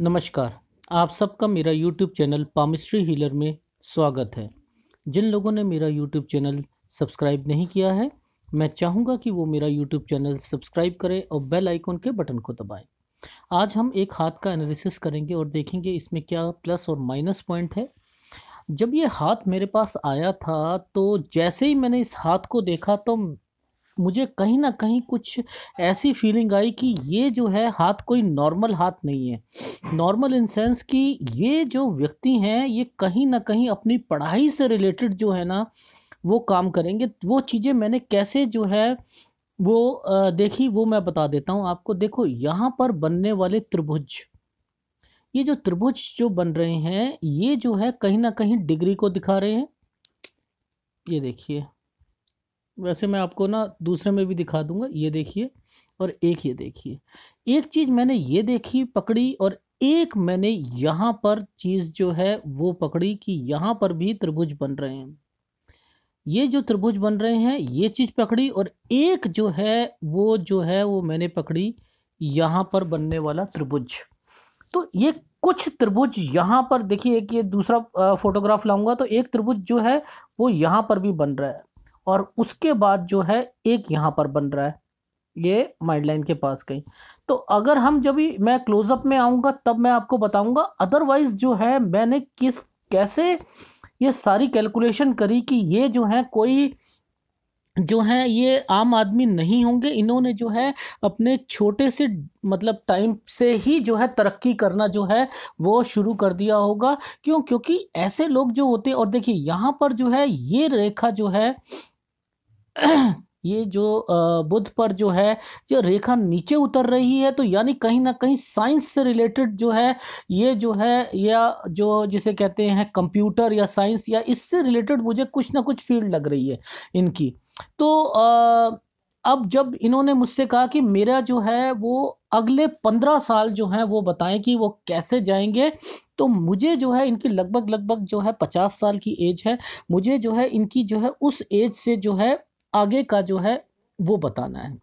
नमस्कार आप सबका मेरा यूट्यूब चैनल पामिस्ट्री हीलर में स्वागत है जिन लोगों ने मेरा यूट्यूब चैनल सब्सक्राइब नहीं किया है मैं चाहूँगा कि वो मेरा यूट्यूब चैनल सब्सक्राइब करें और बेल आइकॉन के बटन को दबाएं आज हम एक हाथ का एनालिसिस करेंगे और देखेंगे इसमें क्या प्लस और माइनस पॉइंट है जब ये हाथ मेरे पास आया था तो जैसे ही मैंने इस हाथ को देखा तो मुझे कहीं ना कहीं कुछ ऐसी फीलिंग आई कि ये जो है हाथ कोई नॉर्मल हाथ नहीं है नॉर्मल इन सेंस कि ये जो व्यक्ति हैं ये कहीं ना कहीं अपनी पढ़ाई से रिलेटेड जो है ना वो काम करेंगे वो चीज़ें मैंने कैसे जो है वो देखी वो मैं बता देता हूँ आपको देखो यहाँ पर बनने वाले त्रिभुज ये जो त्रिभुज जो बन रहे हैं ये जो है कहीं ना कहीं डिग्री को दिखा रहे हैं ये देखिए वैसे मैं आपको ना दूसरे में भी दिखा दूंगा ये देखिए और एक ये देखिए एक चीज़ मैंने ये देखी पकड़ी और एक मैंने यहाँ पर चीज़ जो है वो पकड़ी कि यहाँ पर भी त्रिभुज बन रहे हैं ये जो त्रिभुज बन रहे हैं ये चीज़ पकड़ी और एक जो है वो जो है वो मैंने पकड़ी यहाँ पर बनने वाला त्रिभुज तो ये कुछ त्रिभुज यहाँ पर देखिए एक ये दूसरा फोटोग्राफ लाऊंगा तो एक त्रिभुज जो है वो यहाँ पर भी बन रहा है और उसके बाद जो है एक यहाँ पर बन रहा है ये माइंड लाइन के पास कहीं तो अगर हम जब भी मैं क्लोजअप में आऊँगा तब मैं आपको बताऊँगा अदरवाइज़ जो है मैंने किस कैसे ये सारी कैलकुलेशन करी कि ये जो है कोई जो है ये आम आदमी नहीं होंगे इन्होंने जो है अपने छोटे से मतलब टाइम से ही जो है तरक्की करना जो है वो शुरू कर दिया होगा क्यों क्योंकि ऐसे लोग जो होते और देखिए यहाँ पर जो है ये रेखा जो है ये जो बुध पर जो है जो रेखा नीचे उतर रही है तो यानी कहीं ना कहीं साइंस से रिलेटेड जो है ये जो है या जो जिसे कहते हैं कंप्यूटर या साइंस या इससे रिलेटेड मुझे कुछ ना कुछ फील्ड लग रही है इनकी तो अब जब इन्होंने मुझसे कहा कि मेरा जो है वो अगले पंद्रह साल जो हैं वो बताएं कि वो कैसे जाएंगे तो मुझे जो है इनकी लगभग लगभग जो है पचास साल की एज है मुझे जो है इनकी जो है उस एज से जो है आगे का जो है वो बताना है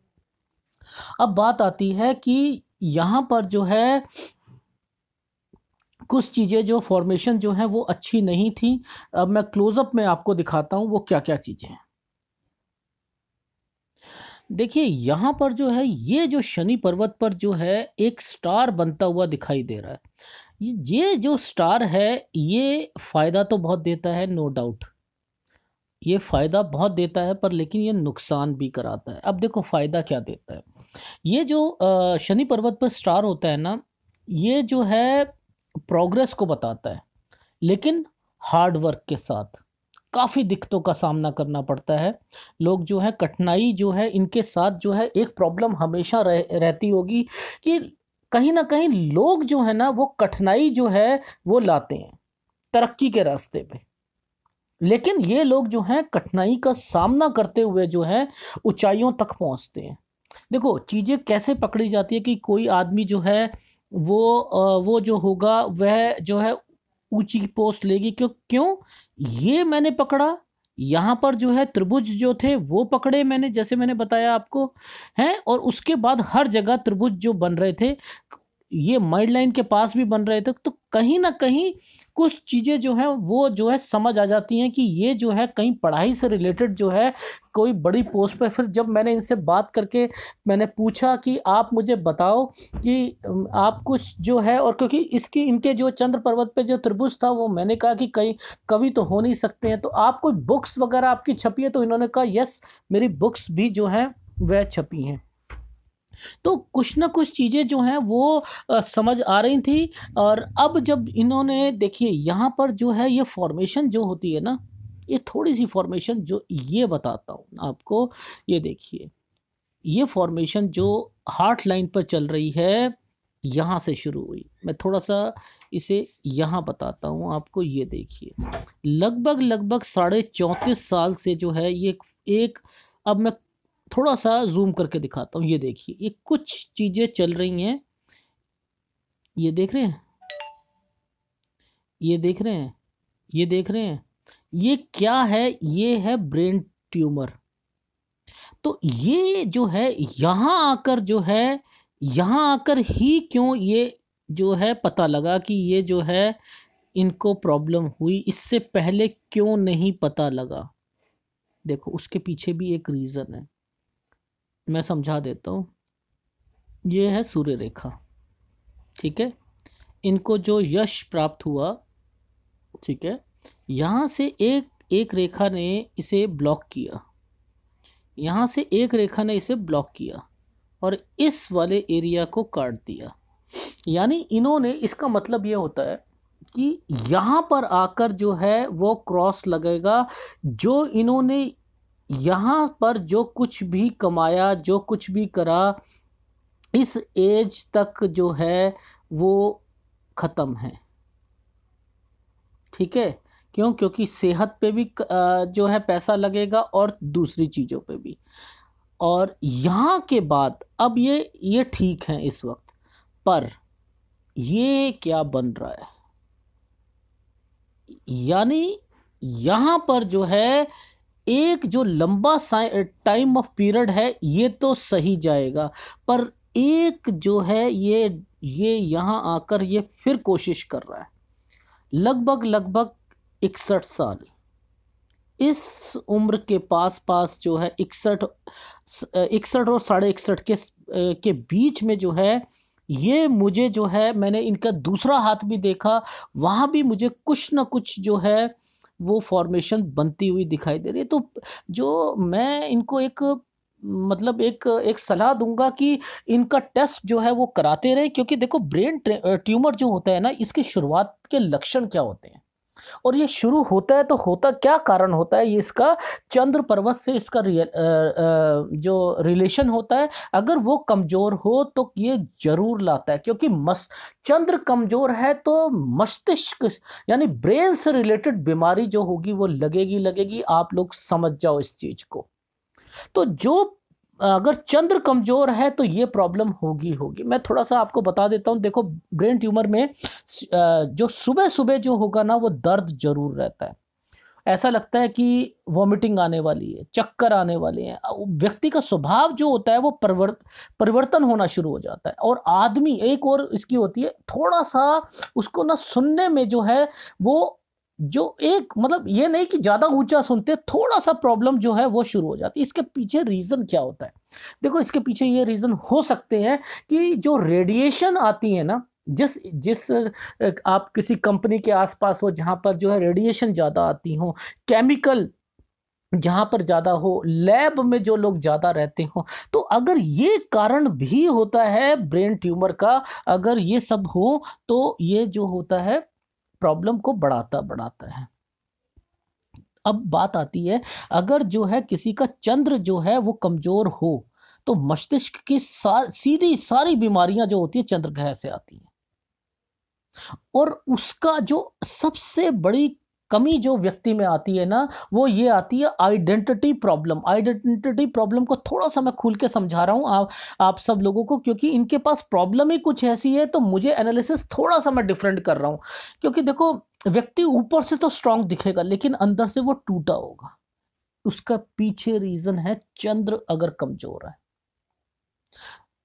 अब बात आती है कि यहाँ पर जो है कुछ चीज़ें जो फॉर्मेशन जो है वो अच्छी नहीं थी अब मैं क्लोजअप में आपको दिखाता हूँ वो क्या क्या चीज़ें हैं देखिए यहाँ पर जो है ये जो शनि पर्वत पर जो है एक स्टार बनता हुआ दिखाई दे रहा है ये जो स्टार है ये फ़ायदा तो बहुत देता है नो डाउट ये फ़ायदा बहुत देता है पर लेकिन ये नुकसान भी कराता है अब देखो फ़ायदा क्या देता है ये जो शनि पर्वत पर स्टार होता है ना ये जो है प्रोग्रेस को बताता है लेकिन हार्ड वर्क के साथ काफ़ी दिक्कतों का सामना करना पड़ता है लोग जो है कठिनाई जो है इनके साथ जो है एक प्रॉब्लम हमेशा रह, रहती होगी कि कहीं ना कहीं लोग जो है ना वो कठिनाई जो है वो लाते हैं तरक्की के रास्ते पे लेकिन ये लोग जो हैं कठिनाई का सामना करते हुए जो है ऊंचाइयों तक पहुंचते हैं देखो चीज़ें कैसे पकड़ी जाती है कि कोई आदमी जो है वो वो जो होगा वह जो है ऊंची पोस्ट लेगी क्यों क्यों ये मैंने पकड़ा यहाँ पर जो है त्रिभुज जो थे वो पकड़े मैंने जैसे मैंने बताया आपको हैं और उसके बाद हर जगह त्रिभुज जो बन रहे थे ये माइड लाइन के पास भी बन रहे थे तो कहीं ना कहीं कुछ चीज़ें जो हैं वो जो है समझ आ जाती हैं कि ये जो है कहीं पढ़ाई से रिलेटेड जो है कोई बड़ी पोस्ट पर फिर जब मैंने इनसे बात करके मैंने पूछा कि आप मुझे बताओ कि आप कुछ जो है और क्योंकि इसकी इनके जो चंद्र पर्वत पे जो त्रिभुज था वो मैंने कहा कि कई कवि तो हो नहीं सकते हैं तो आप कोई बुक्स वगैरह आपकी छपी है तो इन्होंने कहा यस मेरी बुक्स भी जो हैं वह छपी हैं तो कुछ ना कुछ चीज़ें जो हैं वो समझ आ रही थी और अब जब इन्होंने देखिए यहाँ पर जो है ये फॉर्मेशन जो होती है ना ये थोड़ी सी फॉर्मेशन जो ये बताता हूँ आपको ये देखिए ये फॉर्मेशन जो हार्ट लाइन पर चल रही है यहाँ से शुरू हुई मैं थोड़ा सा इसे यहाँ बताता हूँ आपको ये देखिए लगभग लगभग साढ़े चौंतीस साल से जो है ये एक अब मैं थोड़ा सा जूम करके दिखाता हूँ ये देखिए ये कुछ चीज़ें चल रही हैं ये देख रहे हैं ये देख रहे हैं ये देख रहे हैं ये क्या है ये है ब्रेन ट्यूमर तो ये जो है यहाँ आकर जो है यहाँ आकर ही क्यों ये जो है पता लगा कि ये जो है इनको प्रॉब्लम हुई इससे पहले क्यों नहीं पता लगा देखो उसके पीछे भी एक रीज़न है मैं समझा देता हूँ ये है सूर्य रेखा ठीक है इनको जो यश प्राप्त हुआ ठीक है यहाँ से एक एक रेखा ने इसे ब्लॉक किया यहाँ से एक रेखा ने इसे ब्लॉक किया और इस वाले एरिया को काट दिया यानी इन्होंने इसका मतलब ये होता है कि यहाँ पर आकर जो है वो क्रॉस लगेगा जो इन्होंने यहाँ पर जो कुछ भी कमाया जो कुछ भी करा इस एज तक जो है वो ख़त्म है ठीक है क्यों क्योंकि सेहत पे भी जो है पैसा लगेगा और दूसरी चीज़ों पे भी और यहाँ के बाद अब ये ये ठीक है इस वक्त पर ये क्या बन रहा है यानी यहाँ पर जो है एक जो लंबा टाइम ऑफ पीरियड है ये तो सही जाएगा पर एक जो है ये ये यहाँ आकर ये फिर कोशिश कर रहा है लगभग लगभग इकसठ साल इस उम्र के पास पास जो है इकसठ इकसठ और साढ़े इकसठ के के बीच में जो है ये मुझे जो है मैंने इनका दूसरा हाथ भी देखा वहाँ भी मुझे कुछ ना कुछ जो है वो फॉर्मेशन बनती हुई दिखाई दे रही है तो जो मैं इनको एक मतलब एक एक सलाह दूंगा कि इनका टेस्ट जो है वो कराते रहे क्योंकि देखो ब्रेन ट्यूमर जो होता है ना इसकी शुरुआत के लक्षण क्या होते हैं और ये शुरू होता है तो होता क्या कारण होता है ये इसका चंद्र पर्वत से इसका रियल जो रिलेशन होता है अगर वो कमज़ोर हो तो ये ज़रूर लाता है क्योंकि मस चंद्र कमज़ोर है तो मस्तिष्क यानी ब्रेन से रिलेटेड बीमारी जो होगी वो लगेगी लगेगी आप लोग समझ जाओ इस चीज़ को तो जो अगर चंद्र कमज़ोर है तो ये प्रॉब्लम होगी होगी मैं थोड़ा सा आपको बता देता हूँ देखो ब्रेन ट्यूमर में जो सुबह सुबह जो होगा ना वो दर्द ज़रूर रहता है ऐसा लगता है कि वॉमिटिंग आने वाली है चक्कर आने वाले हैं व्यक्ति का स्वभाव जो होता है वो परिवर्त परिवर्तन होना शुरू हो जाता है और आदमी एक और इसकी होती है थोड़ा सा उसको ना सुनने में जो है वो जो एक मतलब ये नहीं कि ज़्यादा ऊंचा सुनते थोड़ा सा प्रॉब्लम जो है वो शुरू हो जाती है इसके पीछे रीज़न क्या होता है देखो इसके पीछे ये रीज़न हो सकते हैं कि जो रेडिएशन आती है ना जिस जिस आप किसी कंपनी के आसपास हो जहाँ पर जो है रेडिएशन ज़्यादा आती हो केमिकल जहाँ पर ज़्यादा हो लैब में जो लोग ज़्यादा रहते हो तो अगर ये कारण भी होता है ब्रेन ट्यूमर का अगर ये सब हो तो ये जो होता है प्रॉब्लम को बढ़ाता बढ़ाता है अब बात आती है अगर जो है किसी का चंद्र जो है वो कमज़ोर हो तो मस्तिष्क की सा, सीधी सारी बीमारियां जो होती है चंद्र ग्रह से आती हैं और उसका जो सबसे बड़ी कमी जो व्यक्ति में आती है ना वो ये आती है आइडेंटिटी प्रॉब्लम आइडेंटिटी प्रॉब्लम को थोड़ा सा मैं खुल के समझा रहा हूँ आप आप सब लोगों को क्योंकि इनके पास प्रॉब्लम ही कुछ ऐसी है तो मुझे एनालिसिस थोड़ा सा मैं डिफरेंट कर रहा हूँ क्योंकि देखो व्यक्ति ऊपर से तो स्ट्रांग दिखेगा लेकिन अंदर से वो टूटा होगा उसका पीछे रीजन है चंद्र अगर कमजोर है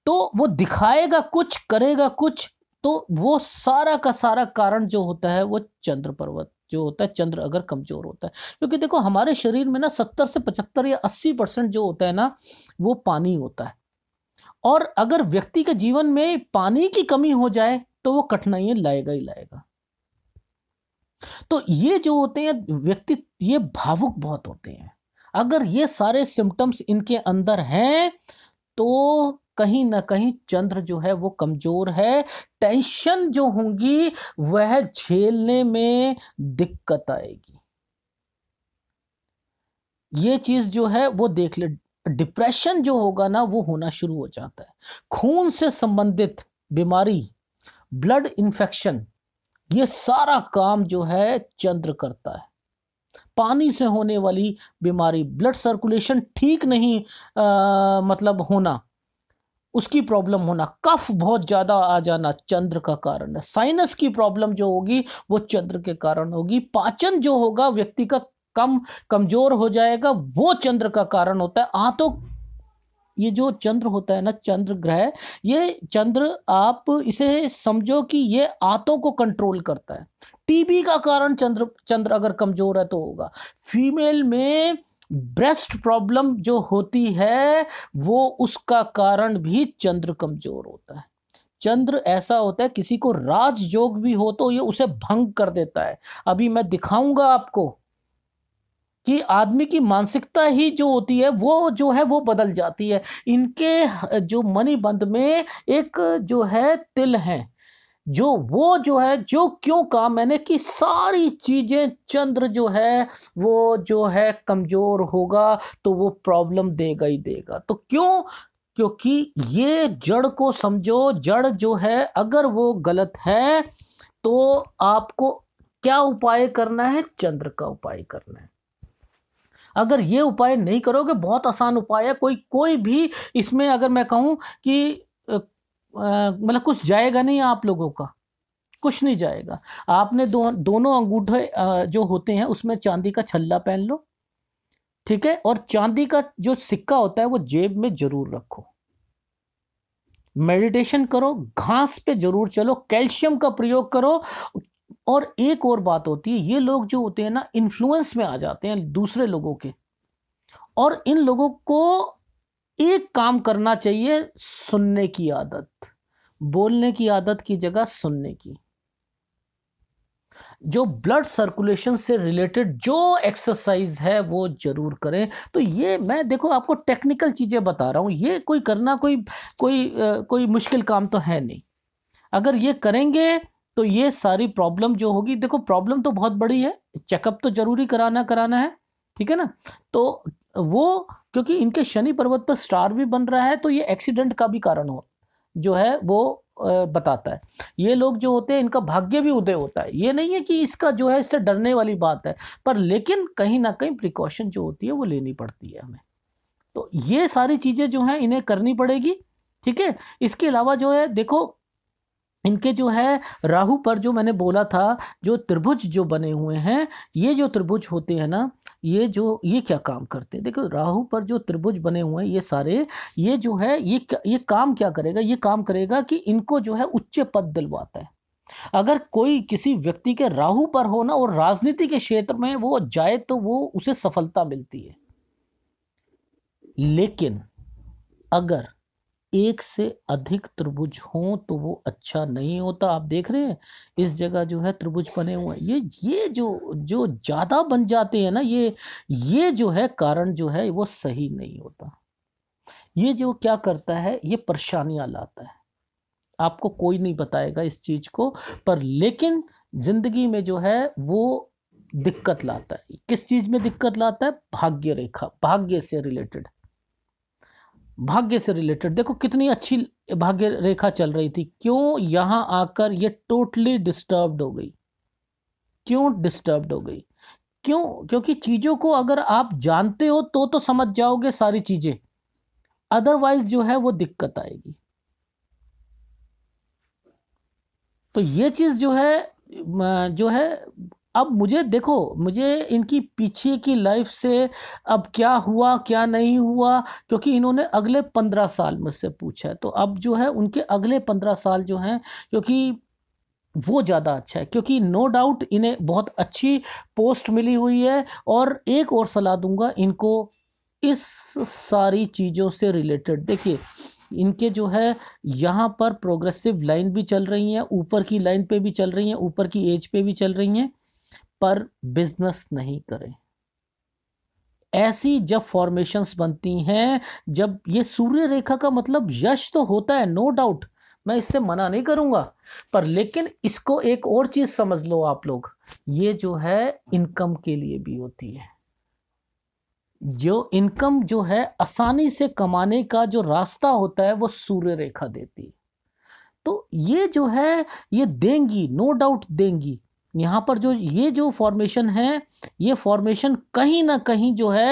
तो वो दिखाएगा कुछ करेगा कुछ तो वो सारा का सारा कारण जो होता है वो चंद्र पर्वत जो होता है चंद्र अगर कमज़ोर होता है क्योंकि देखो हमारे शरीर में ना सत्तर से पचहत्तर या अस्सी परसेंट जो होता है ना वो पानी होता है और अगर व्यक्ति के जीवन में पानी की कमी हो जाए तो वो कठिनाइयाँ लाएगा ही लाएगा तो ये जो होते हैं व्यक्ति ये भावुक बहुत होते हैं अगर ये सारे सिम्टम्स इनके अंदर हैं तो कहीं ना कहीं चंद्र जो है वो कमज़ोर है टेंशन जो होंगी वह झेलने में दिक्कत आएगी ये चीज़ जो है वो देख ले डिप्रेशन जो होगा ना वो होना शुरू हो जाता है खून से संबंधित बीमारी ब्लड इन्फेक्शन ये सारा काम जो है चंद्र करता है पानी से होने वाली बीमारी ब्लड सर्कुलेशन ठीक नहीं आ, मतलब होना उसकी प्रॉब्लम होना कफ बहुत ज़्यादा आ जाना चंद्र का कारण है साइनस की प्रॉब्लम जो होगी वो चंद्र के कारण होगी पाचन जो होगा व्यक्ति का कम कमज़ोर हो जाएगा वो चंद्र का कारण होता है हाँ, तो ये जो चंद्र होता है ना चंद्र ग्रह ये चंद्र आप इसे समझो कि ये आंतों को कंट्रोल करता है टीबी का कारण चंद्र चंद्र अगर कमज़ोर है तो होगा फीमेल में ब्रेस्ट प्रॉब्लम जो होती है वो उसका कारण भी चंद्र कमजोर होता है चंद्र ऐसा होता है किसी को राज योग भी हो तो ये उसे भंग कर देता है अभी मैं दिखाऊंगा आपको कि आदमी की मानसिकता ही जो होती है वो जो है वो बदल जाती है इनके जो मणिबंध में एक जो है तिल है जो वो जो है जो क्यों कहा मैंने कि सारी चीज़ें चंद्र जो है वो जो है कमज़ोर होगा तो वो प्रॉब्लम देगा ही देगा तो क्यों क्योंकि ये जड़ को समझो जड़ जो है अगर वो गलत है तो आपको क्या उपाय करना है चंद्र का उपाय करना है अगर ये उपाय नहीं करोगे बहुत आसान उपाय है कोई कोई भी इसमें अगर मैं कहूँ कि मतलब कुछ जाएगा नहीं आप लोगों का कुछ नहीं जाएगा आपने दो, दोनों अंगूठे जो होते हैं उसमें चांदी का छल्ला पहन लो ठीक है और चांदी का जो सिक्का होता है वो जेब में जरूर रखो मेडिटेशन करो घास पे जरूर चलो कैल्शियम का प्रयोग करो और एक और बात होती है ये लोग जो होते हैं ना इन्फ्लुएंस में आ जाते हैं दूसरे लोगों के और इन लोगों को एक काम करना चाहिए सुनने की आदत बोलने की आदत की जगह सुनने की जो ब्लड सर्कुलेशन से रिलेटेड जो एक्सरसाइज है वो जरूर करें तो ये मैं देखो आपको टेक्निकल चीज़ें बता रहा हूँ ये कोई करना कोई कोई कोई मुश्किल काम तो है नहीं अगर ये करेंगे तो ये सारी प्रॉब्लम जो होगी देखो प्रॉब्लम तो बहुत बड़ी है चेकअप तो ज़रूरी कराना कराना है ठीक है ना तो वो क्योंकि इनके शनि पर्वत पर स्टार भी बन रहा है तो ये एक्सीडेंट का भी कारण हो जो है वो बताता है ये लोग जो होते हैं इनका भाग्य भी उदय होता है ये नहीं है कि इसका जो है इससे डरने वाली बात है पर लेकिन कहीं ना कहीं प्रिकॉशन जो होती है वो लेनी पड़ती है हमें तो ये सारी चीज़ें जो हैं इन्हें करनी पड़ेगी ठीक है इसके अलावा जो है देखो इनके जो है राहु पर जो मैंने बोला था जो त्रिभुज जो बने हुए हैं ये जो त्रिभुज होते हैं ना ये जो ये क्या काम करते हैं देखो राहु पर जो त्रिभुज बने हुए हैं ये सारे ये जो है ये ये काम क्या करेगा ये काम करेगा कि इनको जो है उच्च पद दिलवाता है अगर कोई किसी व्यक्ति के राहु पर हो ना और राजनीति के क्षेत्र में वो जाए तो वो उसे सफलता मिलती है लेकिन अगर एक से अधिक त्रिभुज हो तो वो अच्छा नहीं होता आप देख रहे हैं इस जगह जो है त्रिभुज बने हुए हैं ये ये जो जो ज़्यादा बन जाते हैं ना ये ये जो है कारण जो है वो सही नहीं होता ये जो क्या करता है ये परेशानियाँ लाता है आपको कोई नहीं बताएगा इस चीज़ को पर लेकिन ज़िंदगी में जो है वो दिक्कत लाता है किस चीज़ में दिक्कत लाता है भाग्य रेखा भाग्य से रिलेटेड भाग्य से रिलेटेड देखो कितनी अच्छी भाग्य रेखा चल रही थी क्यों यहां आकर ये टोटली डिस्टर्ब्ड हो गई क्यों डिस्टर्ब्ड हो गई क्यों क्योंकि चीज़ों को अगर आप जानते हो तो तो समझ जाओगे सारी चीज़ें अदरवाइज जो है वो दिक्कत आएगी तो ये चीज़ जो है जो है अब मुझे देखो मुझे इनकी पीछे की लाइफ से अब क्या हुआ क्या नहीं हुआ क्योंकि इन्होंने अगले पंद्रह साल मुझसे पूछा है तो अब जो है उनके अगले पंद्रह साल जो हैं क्योंकि वो ज़्यादा अच्छा है क्योंकि नो डाउट इन्हें बहुत अच्छी पोस्ट मिली हुई है और एक और सलाह दूंगा इनको इस सारी चीज़ों से रिलेटेड देखिए इनके जो है यहाँ पर प्रोग्रेसिव लाइन भी चल रही हैं ऊपर की लाइन पे भी चल रही हैं ऊपर की एज पे भी चल रही हैं पर बिजनेस नहीं करें ऐसी जब फॉर्मेशंस बनती हैं जब ये सूर्य रेखा का मतलब यश तो होता है नो no डाउट मैं इससे मना नहीं करूंगा पर लेकिन इसको एक और चीज़ समझ लो आप लोग ये जो है इनकम के लिए भी होती है जो इनकम जो है आसानी से कमाने का जो रास्ता होता है वो सूर्य रेखा देती है तो ये जो है ये देंगी नो no डाउट देंगी यहाँ पर जो ये जो फॉर्मेशन है ये फॉर्मेशन कहीं ना कहीं जो है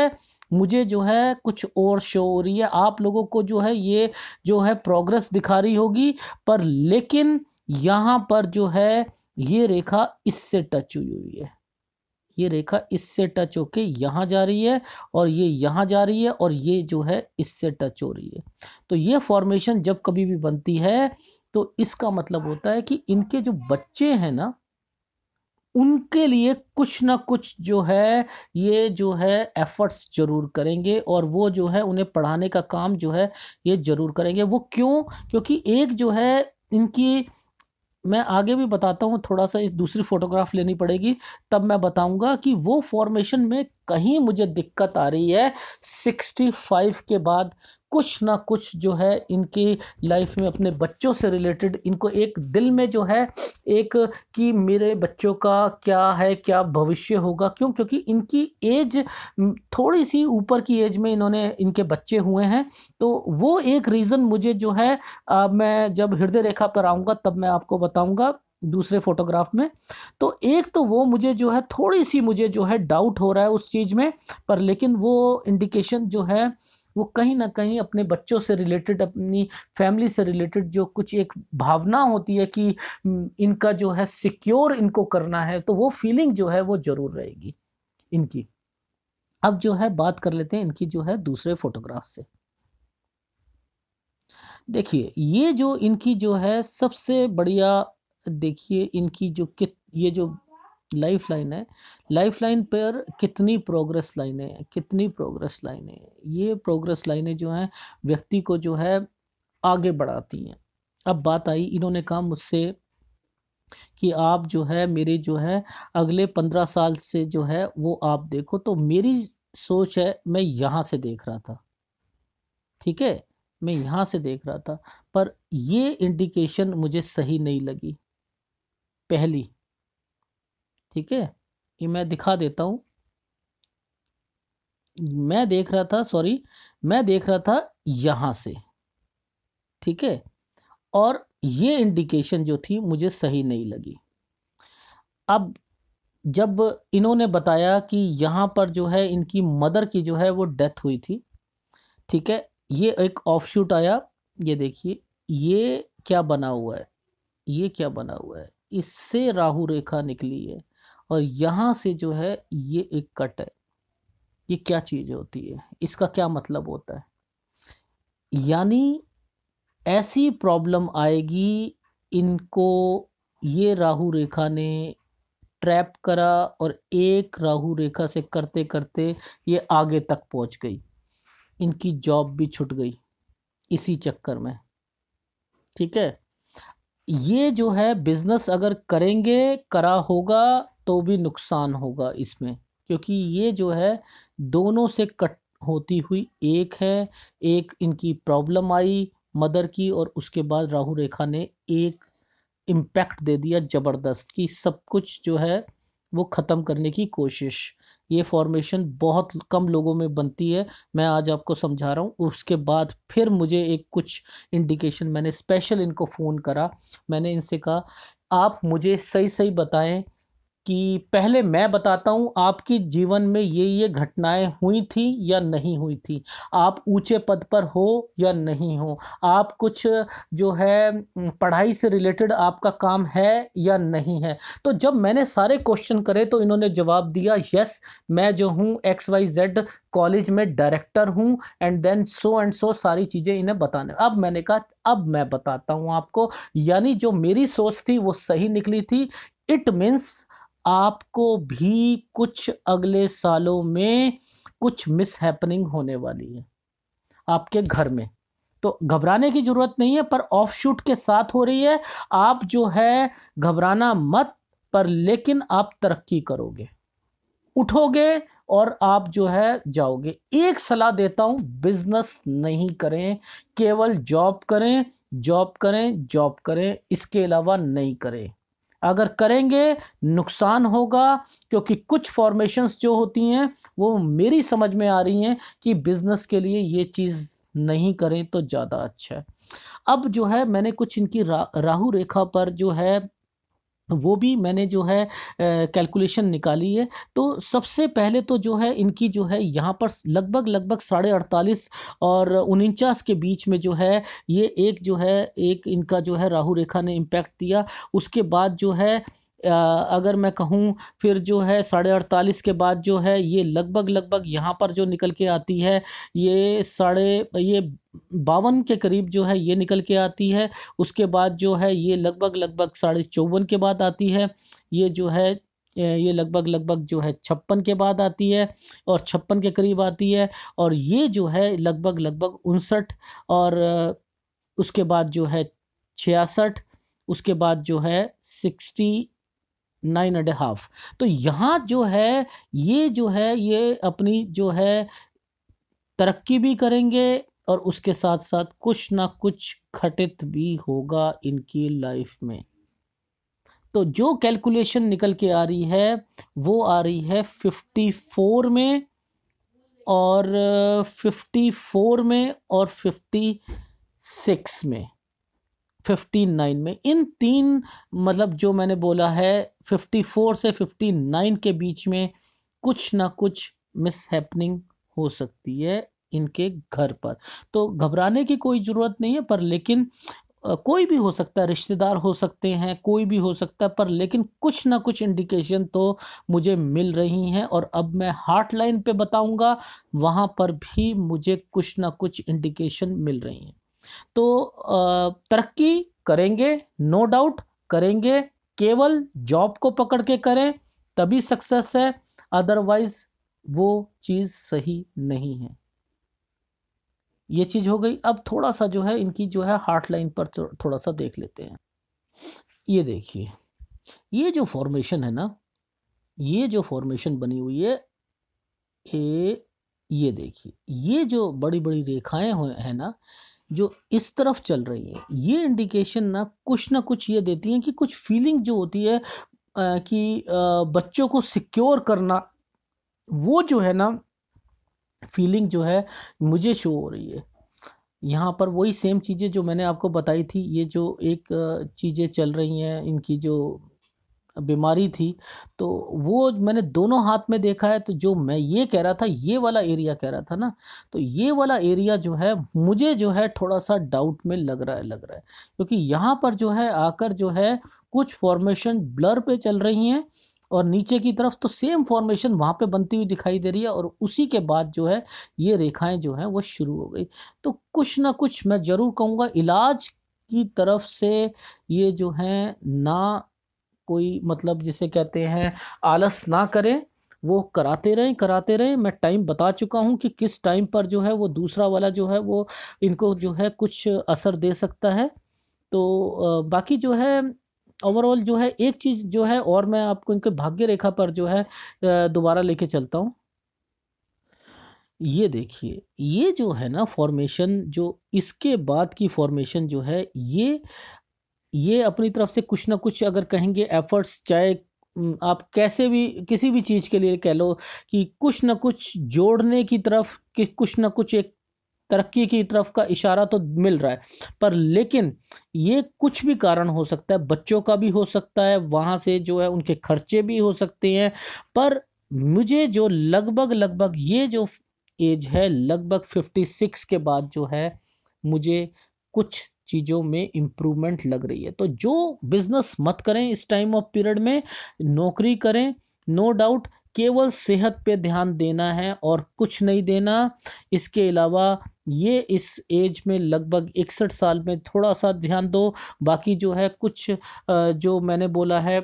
मुझे जो है कुछ और शो हो रही है आप लोगों को जो है ये जो है प्रोग्रेस दिखा रही होगी पर लेकिन यहाँ पर जो है ये रेखा इससे टच हुई हुई है ये रेखा इससे टच होके यहाँ जा रही है और ये यहाँ जा रही है और ये जो है इससे टच हो रही है तो ये फॉर्मेशन जब कभी भी बनती है तो इसका मतलब होता है कि इनके जो बच्चे हैं ना उनके लिए कुछ ना कुछ जो है ये जो है एफ़र्ट्स ज़रूर करेंगे और वो जो है उन्हें पढ़ाने का काम जो है ये ज़रूर करेंगे वो क्यों क्योंकि एक जो है इनकी मैं आगे भी बताता हूँ थोड़ा सा इस दूसरी फ़ोटोग्राफ लेनी पड़ेगी तब मैं बताऊँगा कि वो फॉर्मेशन में कहीं मुझे दिक्कत आ रही है सिक्सटी फाइव के बाद कुछ ना कुछ जो है इनकी लाइफ में अपने बच्चों से रिलेटेड इनको एक दिल में जो है एक कि मेरे बच्चों का क्या है क्या भविष्य होगा क्यों क्योंकि इनकी एज थोड़ी सी ऊपर की एज में इन्होंने इनके बच्चे हुए हैं तो वो एक रीज़न मुझे जो है आ, मैं जब हृदय रेखा पर आऊँगा तब मैं आपको बताऊँगा दूसरे फोटोग्राफ में तो एक तो वो मुझे जो है थोड़ी सी मुझे जो है डाउट हो रहा है उस चीज़ में पर लेकिन वो इंडिकेशन जो है वो कहीं ना कहीं अपने बच्चों से रिलेटेड अपनी फैमिली से रिलेटेड जो कुछ एक भावना होती है कि इनका जो है सिक्योर इनको करना है तो वो फीलिंग जो है वो ज़रूर रहेगी इनकी अब जो है बात कर लेते हैं इनकी जो है दूसरे फोटोग्राफ से देखिए ये जो इनकी जो है सबसे बढ़िया देखिए इनकी जो कि ये जो लाइफ लाइन है लाइफ लाइन पर कितनी प्रोग्रेस लाइनें हैं कितनी प्रोग्रेस लाइनें ये प्रोग्रेस लाइनें जो हैं व्यक्ति को जो है आगे बढ़ाती हैं अब बात आई इन्होंने कहा मुझसे कि आप जो है मेरे जो है अगले पंद्रह साल से जो है वो आप देखो तो मेरी सोच है मैं यहाँ से देख रहा था ठीक है मैं यहाँ से देख रहा था पर ये इंडिकेशन मुझे सही नहीं लगी पहली ठीक है ये मैं दिखा देता हूँ मैं देख रहा था सॉरी मैं देख रहा था यहाँ से ठीक है और ये इंडिकेशन जो थी मुझे सही नहीं लगी अब जब इन्होंने बताया कि यहाँ पर जो है इनकी मदर की जो है वो डेथ हुई थी ठीक है ये एक ऑफ शूट आया ये देखिए ये क्या बना हुआ है ये क्या बना हुआ है इससे राहु रेखा निकली है और यहाँ से जो है ये एक कट है ये क्या चीज़ होती है इसका क्या मतलब होता है यानी ऐसी प्रॉब्लम आएगी इनको ये राहु रेखा ने ट्रैप करा और एक राहु रेखा से करते करते ये आगे तक पहुंच गई इनकी जॉब भी छूट गई इसी चक्कर में ठीक है ये जो है बिज़नेस अगर करेंगे करा होगा तो भी नुकसान होगा इसमें क्योंकि ये जो है दोनों से कट होती हुई एक है एक इनकी प्रॉब्लम आई मदर की और उसके बाद राहु रेखा ने एक इम्पैक्ट दे दिया ज़बरदस्त कि सब कुछ जो है वो ख़त्म करने की कोशिश ये फॉर्मेशन बहुत कम लोगों में बनती है मैं आज आपको समझा रहा हूँ उसके बाद फिर मुझे एक कुछ इंडिकेशन मैंने स्पेशल इनको फ़ोन करा मैंने इनसे कहा आप मुझे सही सही बताएं कि पहले मैं बताता हूँ आपकी जीवन में ये ये घटनाएं हुई थी या नहीं हुई थी आप ऊंचे पद पर हो या नहीं हो आप कुछ जो है पढ़ाई से रिलेटेड आपका काम है या नहीं है तो जब मैंने सारे क्वेश्चन करे तो इन्होंने जवाब दिया यस मैं जो हूँ एक्स वाई जेड कॉलेज में डायरेक्टर हूँ and then so and so सारी चीज़ें इन्हें बताने अब मैंने कहा अब मैं बताता हूँ आपको यानी जो मेरी सोच थी वो सही निकली थी इट मीन्स आपको भी कुछ अगले सालों में कुछ मिस हैपनिंग होने वाली है आपके घर में तो घबराने की ज़रूरत नहीं है पर ऑफ शूट के साथ हो रही है आप जो है घबराना मत पर लेकिन आप तरक्की करोगे उठोगे और आप जो है जाओगे एक सलाह देता हूँ बिजनेस नहीं करें केवल जॉब करें जॉब करें जॉब करें इसके अलावा नहीं करें अगर करेंगे नुकसान होगा क्योंकि कुछ फॉर्मेशंस जो होती हैं वो मेरी समझ में आ रही हैं कि बिज़नेस के लिए ये चीज़ नहीं करें तो ज़्यादा अच्छा है अब जो है मैंने कुछ इनकी रा, राहु रेखा पर जो है वो भी मैंने जो है कैलकुलेशन निकाली है तो सबसे पहले तो जो है इनकी जो है यहाँ पर लगभग लगभग साढ़े अड़तालीस और उनचास के बीच में जो है ये एक जो है एक इनका जो है राहु रेखा ने इम्पैक्ट दिया उसके बाद जो है अगर मैं कहूँ फिर जो है साढ़े अड़तालीस के बाद जो है ये लगभग लगभग यहाँ पर जो निकल के आती है ये साढ़े ये बावन के करीब जो है ये निकल के आती है उसके बाद जो है ये लगभग लगभग साढ़े चौवन के बाद आती है ये जो है ये लगभग लगभग जो है छप्पन के बाद आती है और छप्पन के करीब आती है और ये जो है लगभग लगभग उनसठ और उसके बाद जो है छियासठ उसके बाद जो है सिक्सटी नाइन एंड हाफ तो यहाँ जो है ये जो है ये अपनी जो है तरक्की भी करेंगे और उसके साथ साथ कुछ ना कुछ घटित भी होगा इनकी लाइफ में तो जो कैलकुलेशन निकल के आ रही है वो आ रही है फिफ्टी फोर में और फिफ्टी फोर में और फिफ्टी सिक्स में फिफ्टी नाइन में इन तीन मतलब जो मैंने बोला है 54 से 59 के बीच में कुछ ना कुछ मिस हैपनिंग हो सकती है इनके घर पर तो घबराने की कोई ज़रूरत नहीं है पर लेकिन कोई भी हो सकता है रिश्तेदार हो सकते हैं कोई भी हो सकता है पर लेकिन कुछ ना कुछ इंडिकेशन तो मुझे मिल रही हैं और अब मैं हार्ट लाइन पर बताऊँगा वहाँ पर भी मुझे कुछ ना कुछ इंडिकेशन मिल रही हैं तो तरक्की करेंगे नो डाउट करेंगे केवल जॉब को पकड़ के करें तभी सक्सेस है अदरवाइज वो चीज़ सही नहीं है ये चीज़ हो गई अब थोड़ा सा जो है इनकी जो है हार्ट लाइन पर थोड़ा सा देख लेते हैं ये देखिए ये जो फॉर्मेशन है ना ये जो फॉर्मेशन बनी हुई है ए ये देखिए ये जो बड़ी बड़ी रेखाएं हैं ना जो इस तरफ चल रही है ये इंडिकेशन ना कुछ ना कुछ ये देती हैं कि कुछ फीलिंग जो होती है आ, कि आ, बच्चों को सिक्योर करना वो जो है ना फीलिंग जो है मुझे शो हो रही है यहाँ पर वही सेम चीज़ें जो मैंने आपको बताई थी ये जो एक चीज़ें चल रही हैं इनकी जो बीमारी थी तो वो मैंने दोनों हाथ में देखा है तो जो मैं ये कह रहा था ये वाला एरिया कह रहा था ना तो ये वाला एरिया जो है मुझे जो है थोड़ा सा डाउट में लग रहा है लग रहा है क्योंकि यहाँ पर जो है आकर जो है कुछ फॉर्मेशन ब्लर पे चल रही हैं और नीचे की तरफ तो सेम फॉर्मेशन वहाँ पे बनती हुई दिखाई दे रही है और उसी के बाद जो है ये रेखाएं जो हैं वो शुरू हो गई तो कुछ ना कुछ मैं ज़रूर कहूँगा इलाज की तरफ से ये जो है ना कोई मतलब जिसे कहते हैं आलस ना करें वो कराते रहें कराते रहें मैं टाइम बता चुका हूँ कि किस टाइम पर जो है वो दूसरा वाला जो है वो इनको जो है कुछ असर दे सकता है तो बाकी जो है ओवरऑल जो है एक चीज़ जो है और मैं आपको इनके भाग्य रेखा पर जो है दोबारा लेके चलता हूँ ये देखिए ये जो है ना फॉर्मेशन जो इसके बाद की फॉर्मेशन जो है ये ये अपनी तरफ से कुछ ना कुछ अगर कहेंगे एफर्ट्स चाहे आप कैसे भी किसी भी चीज़ के लिए कह लो कि कुछ ना कुछ जोड़ने की तरफ कि कुछ ना कुछ एक तरक्की की तरफ का इशारा तो मिल रहा है पर लेकिन ये कुछ भी कारण हो सकता है बच्चों का भी हो सकता है वहाँ से जो है उनके खर्चे भी हो सकते हैं पर मुझे जो लगभग लगभग ये जो एज है लगभग फिफ्टी सिक्स के बाद जो है मुझे कुछ चीज़ों में इम्प्रूवमेंट लग रही है तो जो बिज़नेस मत करें इस टाइम ऑफ पीरियड में नौकरी करें नो डाउट केवल सेहत पे ध्यान देना है और कुछ नहीं देना इसके अलावा ये इस एज में लगभग इकसठ साल में थोड़ा सा ध्यान दो बाकी जो है कुछ जो मैंने बोला है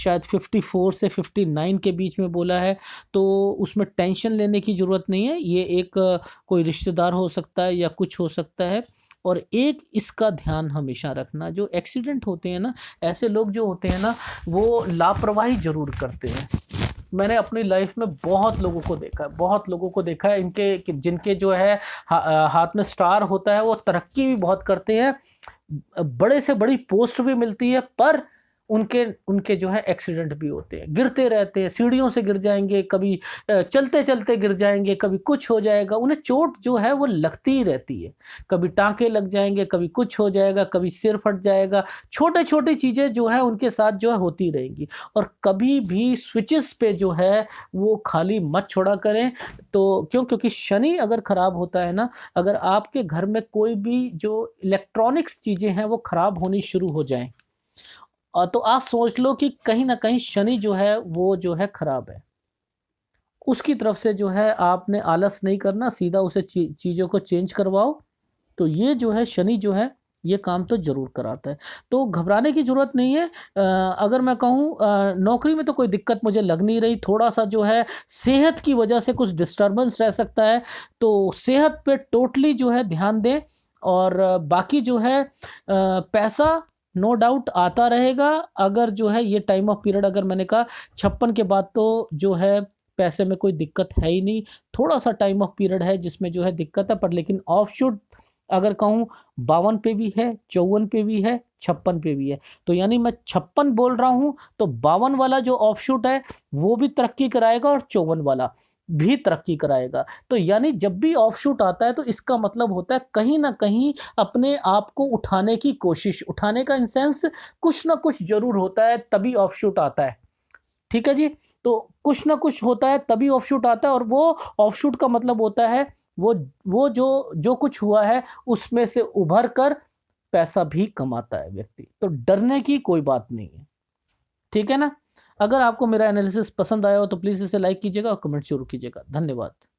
शायद फिफ्टी फ़ोर से फिफ्टी नाइन के बीच में बोला है तो उसमें टेंशन लेने की ज़रूरत नहीं है ये एक कोई रिश्तेदार हो सकता है या कुछ हो सकता है और एक इसका ध्यान हमेशा रखना जो एक्सीडेंट होते हैं ना ऐसे लोग जो होते हैं ना वो लापरवाही ज़रूर करते हैं मैंने अपनी लाइफ में बहुत लोगों को देखा है बहुत लोगों को देखा है इनके जिनके जो है हा, हाथ में स्टार होता है वो तरक्की भी बहुत करते हैं बड़े से बड़ी पोस्ट भी मिलती है पर उनके उनके जो है एक्सीडेंट भी होते हैं गिरते रहते हैं सीढ़ियों से गिर जाएंगे कभी चलते चलते गिर जाएंगे कभी कुछ हो जाएगा उन्हें चोट जो है वो लगती ही रहती है कभी टाँके लग जाएंगे कभी कुछ हो जाएगा कभी सिर फट जाएगा छोटे छोटे चीज़ें जो है उनके साथ जो है होती रहेंगी और कभी भी स्विचेस पे जो है वो खाली मत छोड़ा करें तो क्यों क्योंकि शनि अगर ख़राब होता है ना अगर आपके घर में कोई भी जो इलेक्ट्रॉनिक्स चीज़ें हैं वो ख़राब होनी शुरू हो जाएँ तो आप सोच लो कि कहीं ना कहीं शनि जो है वो जो है ख़राब है उसकी तरफ से जो है आपने आलस नहीं करना सीधा उसे चीज़ों को चेंज करवाओ तो ये जो है शनि जो है ये काम तो ज़रूर कराता है तो घबराने की ज़रूरत नहीं है आ, अगर मैं कहूँ नौकरी में तो कोई दिक्कत मुझे लग नहीं रही थोड़ा सा जो है सेहत की वजह से कुछ डिस्टर्बेंस रह सकता है तो सेहत पे टोटली जो है ध्यान दें और बाकी जो है पैसा नो no डाउट आता रहेगा अगर जो है ये टाइम ऑफ पीरियड अगर मैंने कहा छप्पन के बाद तो जो है पैसे में कोई दिक्कत है ही नहीं थोड़ा सा टाइम ऑफ पीरियड है जिसमें जो है दिक्कत है पर लेकिन ऑफ शूट अगर कहूँ बावन पे भी है चौवन पे भी है छप्पन पे भी है तो यानी मैं छप्पन बोल रहा हूँ तो बावन वाला जो ऑफ शूट है वो भी तरक्की कराएगा और चौवन वाला भी तरक्की कराएगा तो यानी जब भी ऑफ शूट आता है तो इसका मतलब होता है कहीं ना कहीं अपने आप को उठाने की कोशिश उठाने का इंसेंस कुछ ना कुछ जरूर होता है तभी ऑफ शूट आता है ठीक है जी तो कुछ ना कुछ होता है तभी ऑफ शूट आता है और वो ऑफ शूट का मतलब होता है वो वो जो जो कुछ हुआ है उसमें से उभर कर पैसा भी कमाता है व्यक्ति तो डरने की कोई बात नहीं है ठीक है ना अगर आपको मेरा एनालिसिस पसंद आया हो तो प्लीज़ इसे लाइक कीजिएगा और कमेंट शुरू कीजिएगा धन्यवाद